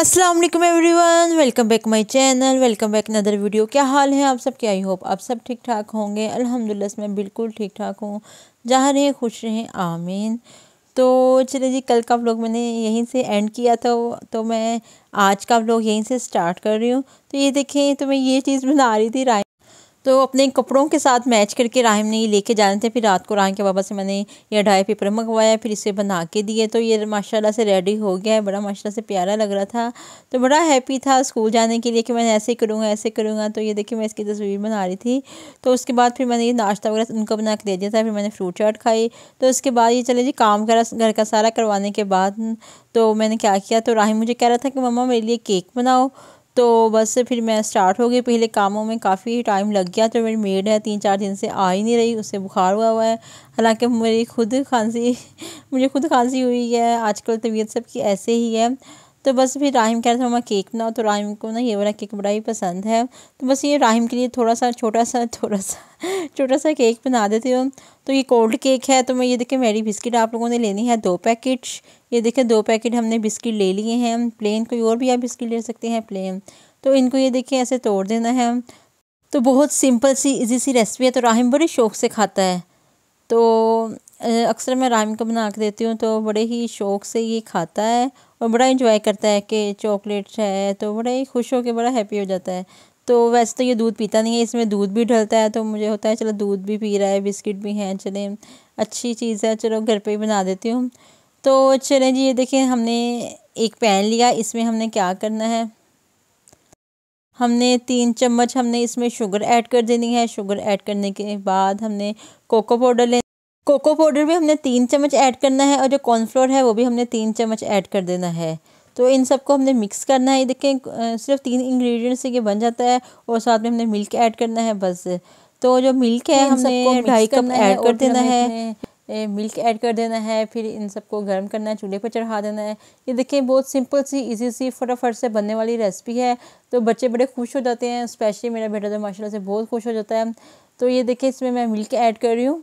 अस्सलाम वालेकुम everyone welcome back my channel welcome back another video क्या हाल है आप सब क्या आई होप आप सब ठीक ठाक होंगे अल्हम्दुलिल्लाह मैं बिल्कुल ठीक ठाक हूँ जहाँ रहें खुश रहें आमीन तो चलिए जी कल का व्लॉग मैंने यहीं से एंड किया था तो मैं आज का व्लॉग यहीं से स्टार्ट कर रही हूँ तो ये देखें तो मैं ये चीज़ बना रही थी राय तो अपने कपड़ों के साथ मैच करके राहिम ने ये लेके जाने थे फिर रात को राहिम के बाबा से मैंने ये ढाई पेपर मंगवाया फिर इसे बना के दिए तो ये माशाल्लाह से रेडी हो गया है बड़ा माशाल्लाह से प्यारा लग रहा था तो बड़ा हैप्पी था स्कूल जाने के लिए कि मैं ऐसे करूँगा ऐसे करूँगा तो ये देखिए मैं इसकी तस्वीर बना रही थी तो उसके बाद फिर मैंने ये नाश्ता वगैरह उनको बना के दे दिया था फिर मैंने फ्रूट चाट खाई तो उसके बाद ये चले जी काम करा घर का सारा करवाने के बाद तो मैंने क्या किया तो राहिम मुझे कह रहा था कि मम्मा मेरे लिए केक बनाओ तो बस फिर मैं स्टार्ट हो गई पहले कामों में काफ़ी टाइम लग गया तो मेरी मेड है तीन चार दिन से आ ही नहीं रही उससे बुखार हुआ हुआ है हालांकि मेरी खुद खांसी मुझे खुद खांसी हुई है आजकल तबीयत सबकी ऐसे ही है तो बस फिर राहिम कह रहा था मम्मा केक बनाओ तो राहिम को ना ये वाला केक बड़ा ही पसंद है तो बस ये राहिम के लिए थोड़ा सा छोटा सा थोड़ा सा छोटा सा केक बना देती हूँ तो ये कोल्ड केक है तो मैं ये देखिए मेरी बिस्किट आप लोगों ने लेनी है दो पैकेट ये देखिए दो पैकेट हमने बिस्किट ले लिए हैं प्लेन कोई और भी आप बिस्किट ले सकते हैं प्लेन तो इनको ये देखिए ऐसे तोड़ देना है तो बहुत सिंपल सी इजी सी रेसिपी है तो राहिम बड़े शौक से खाता है तो अक्सर मैं राहिम को बना के देती हूँ तो बड़े ही शौक से ये खाता है और बड़ा इन्जॉय करता है कि चॉकलेट्स है तो बड़ा ही खुश होकर बड़ा हैप्पी हो जाता है तो वैसे तो ये दूध पीता नहीं है इसमें दूध भी ढलता है तो मुझे होता है चलो दूध भी पी रहा है बिस्किट भी हैं चले अच्छी चीज़ है चलो घर पे ही बना देती हूँ तो चलें जी ये देखिए हमने एक पैन लिया इसमें हमने क्या करना है हमने तीन चम्मच हमने इसमें शुगर ऐड कर देनी है शुगर ऐड करने के बाद हमने कोको पाउडर ले कोको पाउडर भी हमने तीन चम्मच ऐड करना है और जो कॉर्नफ्लोर है वो भी हमने तीन चम्मच ऐड कर देना है तो इन सबको हमने मिक्स करना है देखें सिर्फ तीन इंग्रेडिएंट से ये बन जाता है और साथ में हमने मिल्क ऐड करना है बस तो जो मिल्क है हमने ढाई कप ऐड कर देना है मिल्क ऐड कर देना है फिर इन सबको गर्म करना है चूल्हे पर चढ़ा देना है ये देखें बहुत सिंपल सी इजी सी फटाफट से बनने वाली रेसिपी है तो बच्चे बड़े खुश हो जाते हैं स्पेशली मेरा बेटा तो माशाल्लाह से बहुत खुश हो जाता है तो ये देखें इसमें मैं मिल्क ऐड कर रही हूँ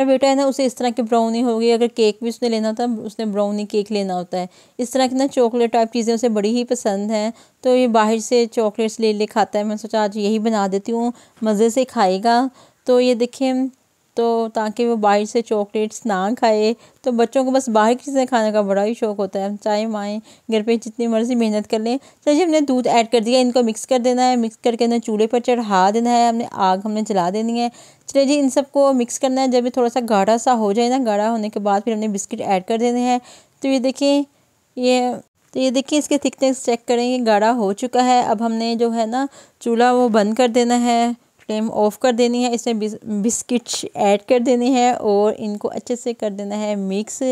मेरा बेटा है ना उसे इस तरह की ब्राउनी होगी अगर केक भी उसने लेना है उसने ब्राउनी केक लेना होता है इस तरह की ना चॉकलेट टाइप चीज़ें उसे बड़ी ही पसंद हैं तो ये बाहर से चॉकलेट्स ले ले खाता है मैं सोचा आज यही बना देती हूँ मज़े से खाएगा तो ये देखें तो ताकि वो बाहर से चॉकलेट्स ना खाए तो बच्चों को बस बाहर की चीज़ें खाने का बड़ा ही शौक होता है चाहे माएँ घर पे जितनी मर्ज़ी मेहनत कर लें चलिए हमने दूध ऐड कर दिया इनको मिक्स कर देना है मिक्स करके ना चूल्हे पर चढ़ा देना है हमने आग हमने जला देनी है चलिए जी इन सबको मिक्स करना है जब ये थोड़ा सा गाढ़ा सा हो जाए ना गाढ़ा होने के बाद फिर हमने बिस्किट ऐड कर देने हैं तो ये देखिए ये तो ये देखिए इसके थिकनेस चेक करेंगे गाढ़ा हो चुका है अब हमने जो है ना चूल्हा वो बंद कर देना है फ्लेम ऑफ कर देनी है इसमें बिस्किट्स ऐड कर देनी है और इनको अच्छे से कर देना है मिक्स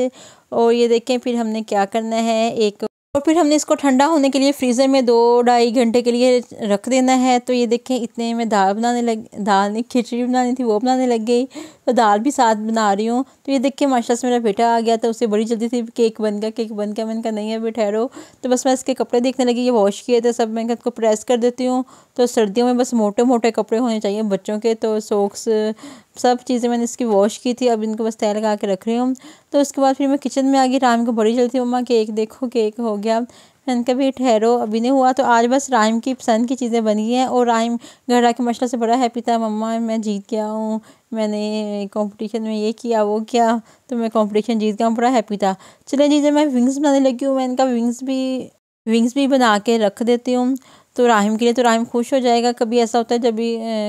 और ये देखें फिर हमने क्या करना है एक और फिर हमने इसको ठंडा होने के लिए फ्रीज़र में दो ढाई घंटे के लिए रख देना है तो ये देखें इतने में दाल बनाने लग दाल ने खिचड़ी बनानी थी वो बनाने लग गई तो दाल भी साथ बना रही हूँ तो ये देख के माशा से मेरा बेटा आ गया था उसे बड़ी जल्दी थी केक बन गया केक बन गया मैंने कहा नहीं अभी ठहरो तो बस मैं इसके कपड़े देखने लगी ये वॉश किए थे सब मैं इसको प्रेस कर देती हूँ तो सर्दियों में बस मोटे मोटे कपड़े होने चाहिए बच्चों के तो सोक्स सब चीज़ें मैंने इसकी वॉश की थी अब इनको बस तय लगा के रख रही हूँ तो उसके बाद फिर मैं किचन में आ गई राम को बड़ी जल्दी मम्मा केक देखो केक हो गया मैंने कभी ठहरो अभी नहीं हुआ तो आज बस राइम की पसंद की चीज़ें बन गई हैं और राइम घर आके मशला से बड़ा हैप्पी था मम्मा मैं जीत गया हूँ मैंने कंपटीशन में ये किया वो किया तो मैं कंपटीशन जीत गया हूँ बड़ा हैप्पी था चले जी जब मैं विंग्स बनाने लगी हूँ मैं इनका विंग्स भी विंग्स भी बना के रख देती हूँ तो राहिम के लिए तो राहिम खुश हो जाएगा कभी ऐसा होता है जब भी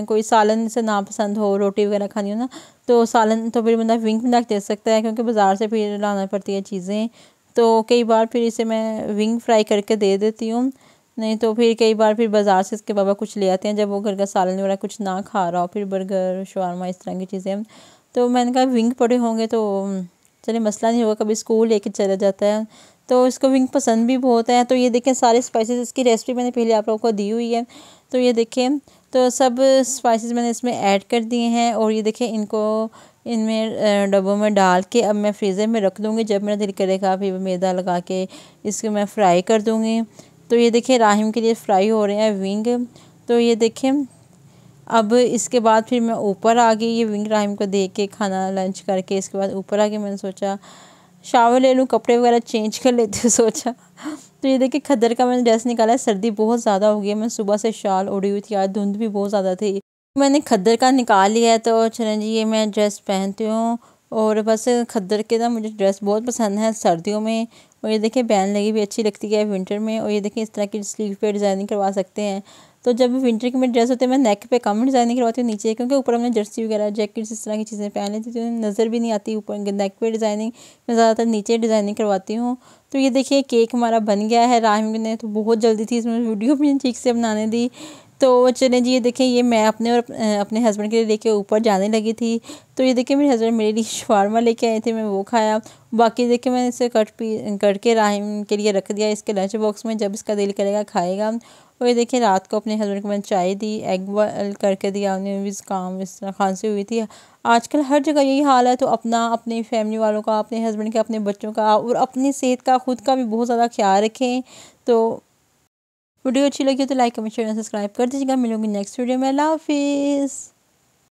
कोई सालन से नापसंद हो रोटी वगैरह खानी हो ना तो सालन तो फिर बंदा विंग बना के दे सकता है क्योंकि बाज़ार से फिर लाना पड़ती है चीज़ें तो कई बार फिर इसे मैं विंग फ्राई करके दे देती हूँ नहीं तो फिर कई बार फिर बाज़ार से इसके बाबा कुछ ले आते हैं जब वो घर का सालन वगैरह कुछ ना खा रहा हो फिर बर्गर शवरमा इस तरह की चीज़ें तो मैंने कहा विंग पड़े होंगे तो चलिए मसला नहीं होगा कभी स्कूल लेके चला जाता है तो इसको विंग पसंद भी बहुत है तो ये देखें सारे स्पाइसेस इसकी रेसिपी मैंने पहले आप लोगों को दी हुई है तो ये देखें तो सब स्पाइसेस मैंने इसमें ऐड कर दिए हैं और ये देखें इनको इनमें डब्बों में डाल के अब मैं फ्रीज़र में रख दूँगी जब मेरा दिल करेगा फिर मैदा लगा के इसको मैं फ्राई कर दूँगी तो ये देखिए राहिम के लिए फ्राई हो रहे हैं विंग तो ये देखिए अब इसके बाद फिर मैं ऊपर आ गई ये विंग राहिम को देख के खाना लंच करके इसके बाद ऊपर आ गई मैंने सोचा शावर ले लूँ कपड़े वगैरह चेंज कर लेती हूँ सोचा तो ये देखिए खदर का मैंने ड्रेस निकाला है सर्दी बहुत ज़्यादा हो गई है मैं सुबह से शाल उड़ी हुई थी आज धुंध भी बहुत ज़्यादा थी मैंने खद्दर का निकाल लिया है तो चलें जी ये मैं ड्रेस पहनती हूँ और बस खद्दर के ना मुझे ड्रेस बहुत पसंद है सर्दियों में और ये देखिए बैन लगी भी अच्छी लगती है विंटर में और ये देखिए इस तरह की स्लीव पे डिज़ाइनिंग करवा सकते हैं तो जब विंटर के मेरे ड्रेस होते हैं मैं नेक पे कम डिज़ाइनिंग करवाती हूँ नीचे क्योंकि ऊपर हमने जर्सी वगैरह जैकेट्स इस तरह की चीज़ें पहन लेती थी तो नज़र भी नहीं आती ऊपर नेक पे डिज़ाइनिंग मैं ज़्यादातर नीचे डिज़ाइनिंग करवाती हूँ तो ये देखिए केक हमारा बन गया है राहिम ने तो बहुत जल्दी थी इसमें वीडियो भी ठीक से बनाने दी तो चले जी ये देखें ये मैं अपने और अपने हस्बैंड के लिए लेके ऊपर जाने लगी थी तो ये देखें मेरे हस्बैंड मेरे लिए शवारमा लेके आए थे मैं वो खाया बाकी देखें मैंने इसे कट पी कट के राहिम के लिए रख दिया इसके लंच बॉक्स में जब इसका दिल करेगा खाएगा और ये देखें रात को अपने हस्बैंड को मैंने चाय दी एग बॉल करके दिया उन्हें भी काम इस तरह खांसी हुई थी आजकल हर जगह यही हाल है तो अपना अपने फैमिली वालों का अपने हस्बैंड के अपने बच्चों का और अपनी सेहत का खुद का भी बहुत ज़्यादा ख्याल रखें तो वीडियो अच्छी लगी तो लाइक कमेंट शेयर सब्सक्राइब कर दीजिएगा मिलूंगी नेक्स्ट वीडियो में अल्लाह हाफिज़